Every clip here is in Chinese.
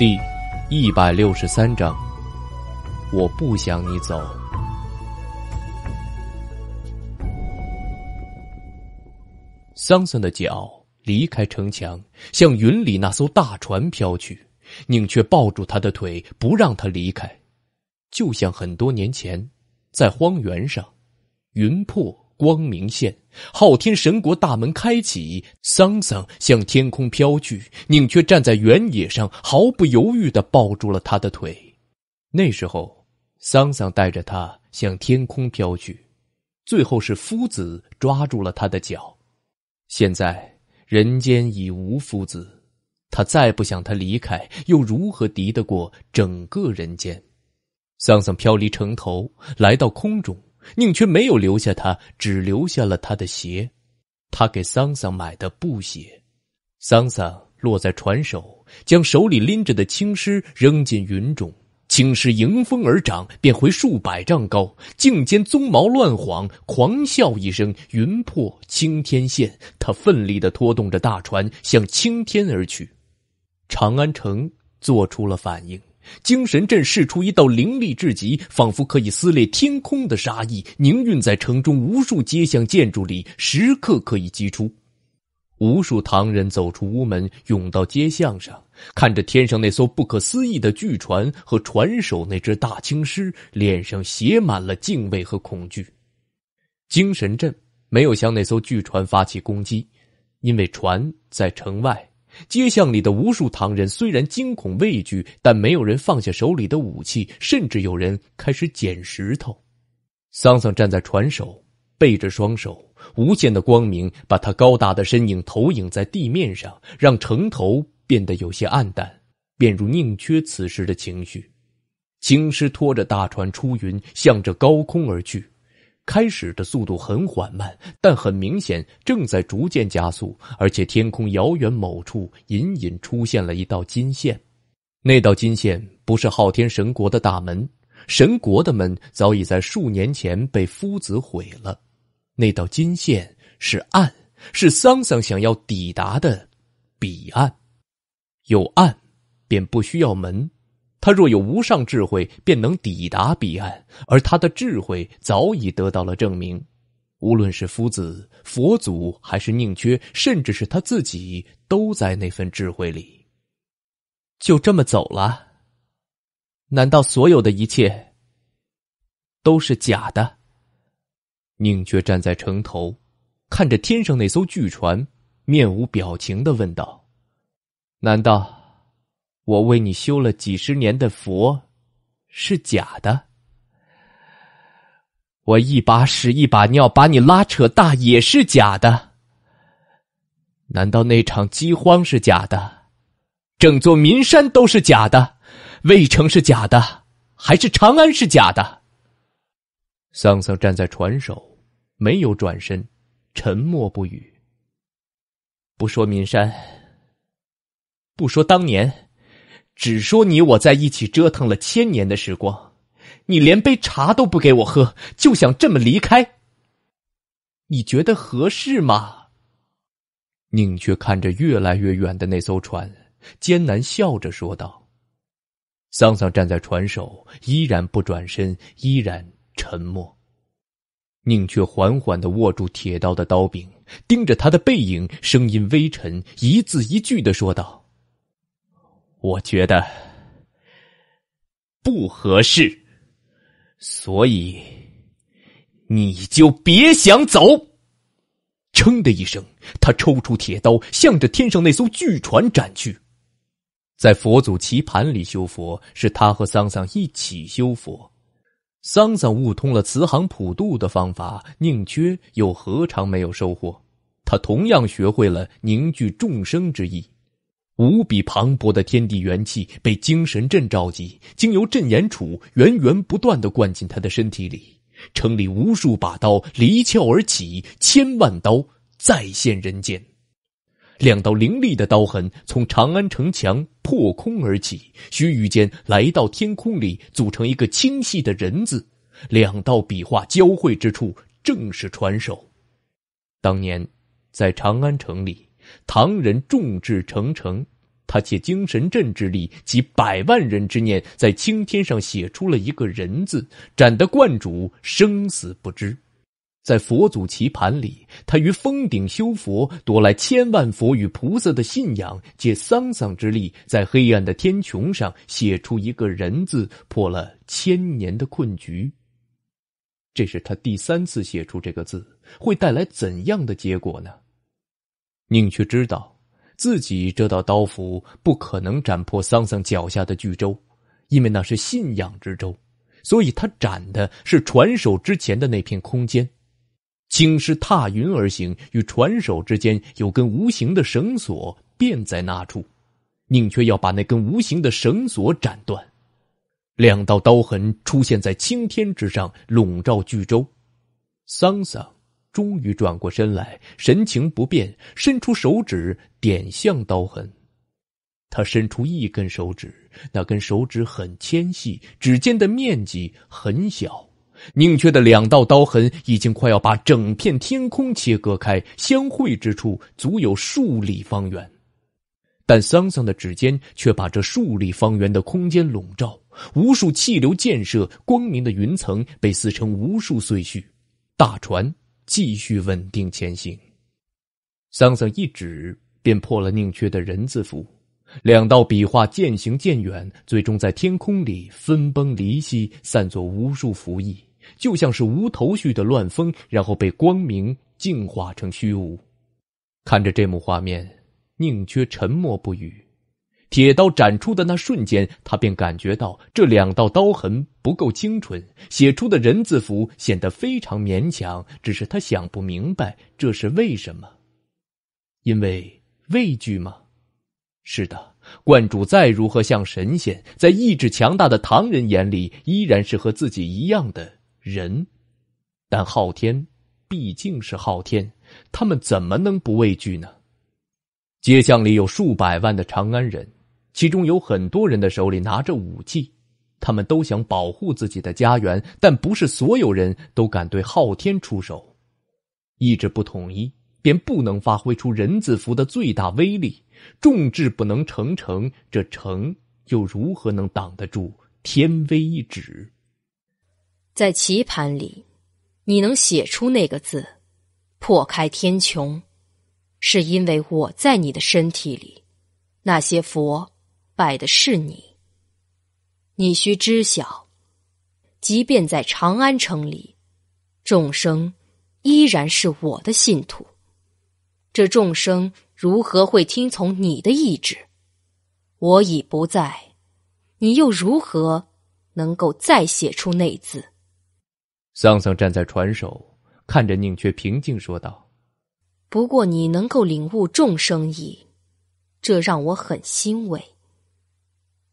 第，一百六十三章，我不想你走。桑桑的脚离开城墙，向云里那艘大船飘去，宁却抱住他的腿，不让他离开，就像很多年前，在荒原上，云破。光明线，昊天神国大门开启，桑桑向天空飘去。宁缺站在原野上，毫不犹豫的抱住了他的腿。那时候，桑桑带着他向天空飘去，最后是夫子抓住了他的脚。现在人间已无夫子，他再不想他离开，又如何敌得过整个人间？桑桑飘离城头，来到空中。宁缺没有留下他，只留下了他的鞋，他给桑桑买的布鞋。桑桑落在船首，将手里拎着的青狮扔进云中，青狮迎风而长，变回数百丈高，颈间鬃毛乱晃，狂笑一声，云破青天现。他奋力的拖动着大船向青天而去。长安城做出了反应。精神阵释出一道凌厉至极，仿佛可以撕裂天空的杀意，凝运在城中无数街巷建筑里，时刻可以击出。无数唐人走出屋门，涌到街巷上，看着天上那艘不可思议的巨船和船首那只大青狮，脸上写满了敬畏和恐惧。精神阵没有向那艘巨船发起攻击，因为船在城外。街巷里的无数唐人虽然惊恐畏惧，但没有人放下手里的武器，甚至有人开始捡石头。桑桑站在船首，背着双手，无限的光明把他高大的身影投影在地面上，让城头变得有些暗淡，便如宁缺此时的情绪。青狮拖着大船出云，向着高空而去。开始的速度很缓慢，但很明显正在逐渐加速，而且天空遥远某处隐隐出现了一道金线。那道金线不是昊天神国的大门，神国的门早已在数年前被夫子毁了。那道金线是岸，是桑桑想要抵达的彼岸。有岸，便不需要门。他若有无上智慧，便能抵达彼岸。而他的智慧早已得到了证明，无论是夫子、佛祖，还是宁缺，甚至是他自己，都在那份智慧里。就这么走了？难道所有的一切都是假的？宁缺站在城头，看着天上那艘巨船，面无表情的问道：“难道？”我为你修了几十年的佛，是假的；我一把屎一把尿把你拉扯大也是假的。难道那场饥荒是假的？整座岷山都是假的，渭城是假的，还是长安是假的？桑桑站在船首，没有转身，沉默不语。不说岷山，不说当年。只说你我在一起折腾了千年的时光，你连杯茶都不给我喝，就想这么离开？你觉得合适吗？宁缺看着越来越远的那艘船，艰难笑着说道。桑桑站在船首，依然不转身，依然沉默。宁缺缓缓的握住铁刀的刀柄，盯着他的背影，声音微沉，一字一句的说道。我觉得不合适，所以你就别想走。噌的一声，他抽出铁刀，向着天上那艘巨船斩去。在佛祖棋盘里修佛，是他和桑桑一起修佛。桑桑悟通了慈航普渡的方法，宁缺又何尝没有收获？他同样学会了凝聚众生之意。无比磅礴的天地元气被精神阵召集，经由阵眼杵源源不断的灌进他的身体里。城里无数把刀离鞘而起，千万刀再现人间。两道凌厉的刀痕从长安城墙破空而起，须臾间来到天空里，组成一个清晰的人字。两道笔画交汇之处，正是传授。当年，在长安城里。唐人众志成城，他借精神阵之力及百万人之念，在青天上写出了一个人字，斩得观主生死不知。在佛祖棋盘里，他于峰顶修佛，夺来千万佛与菩萨的信仰，借桑桑之力，在黑暗的天穹上写出一个人字，破了千年的困局。这是他第三次写出这个字，会带来怎样的结果呢？宁缺知道自己这道刀斧不可能斩破桑桑脚下的巨舟，因为那是信仰之舟，所以他斩的是船首之前的那片空间。青狮踏云而行，与船首之间有根无形的绳索，便在那处。宁缺要把那根无形的绳索斩断。两道刀痕出现在青天之上，笼罩巨舟。桑桑。终于转过身来，神情不变，伸出手指点向刀痕。他伸出一根手指，那根手指很纤细，指尖的面积很小。宁缺的两道刀痕已经快要把整片天空切割开，相会之处足有数里方圆。但桑桑的指尖却把这数里方圆的空间笼罩，无数气流溅射，光明的云层被撕成无数碎屑，大船。继续稳定前行，桑桑一指便破了宁缺的人字符，两道笔画渐行渐远，最终在天空里分崩离析，散作无数符意，就像是无头绪的乱风，然后被光明净化成虚无。看着这幕画面，宁缺沉默不语。铁刀斩出的那瞬间，他便感觉到这两道刀痕不够精纯，写出的人字符显得非常勉强。只是他想不明白这是为什么，因为畏惧吗？是的，观主再如何像神仙，在意志强大的唐人眼里，依然是和自己一样的人。但昊天，毕竟是昊天，他们怎么能不畏惧呢？街巷里有数百万的长安人。其中有很多人的手里拿着武器，他们都想保护自己的家园，但不是所有人都敢对昊天出手。意志不统一，便不能发挥出人字符的最大威力。众志不能成城，这城又如何能挡得住天威一指？在棋盘里，你能写出那个字，破开天穹，是因为我在你的身体里，那些佛。拜的是你，你需知晓，即便在长安城里，众生依然是我的信徒。这众生如何会听从你的意志？我已不在，你又如何能够再写出那字？桑桑站在船首，看着宁缺，平静说道：“不过你能够领悟众生意，这让我很欣慰。”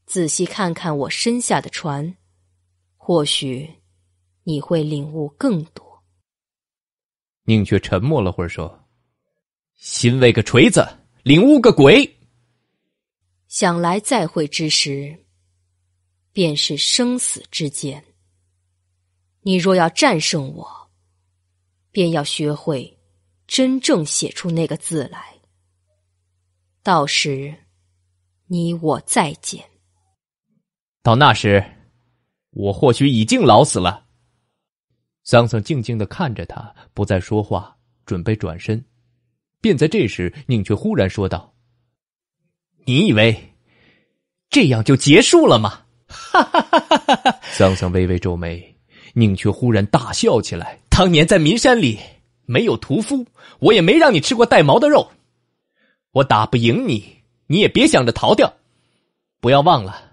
仔细看看我身下的船，或许你会领悟更多。宁缺沉默了会儿，说：“欣慰个锤子，领悟个鬼。”想来再会之时，便是生死之间。你若要战胜我，便要学会真正写出那个字来。到时，你我再见。到那时，我或许已经老死了。桑桑静静的看着他，不再说话，准备转身。便在这时，宁却忽然说道：“你以为这样就结束了吗？”哈哈哈哈哈！桑桑微微皱眉，宁却忽然大笑起来。当年在民山里，没有屠夫，我也没让你吃过带毛的肉。我打不赢你，你也别想着逃掉。不要忘了。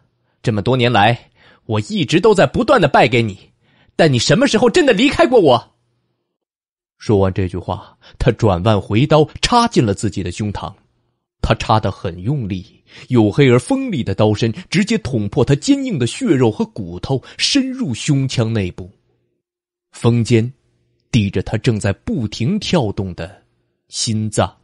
这么多年来，我一直都在不断的败给你，但你什么时候真的离开过我？说完这句话，他转腕回刀，插进了自己的胸膛。他插得很用力，黝黑而锋利的刀身直接捅破他坚硬的血肉和骨头，深入胸腔内部，锋尖抵着他正在不停跳动的心脏。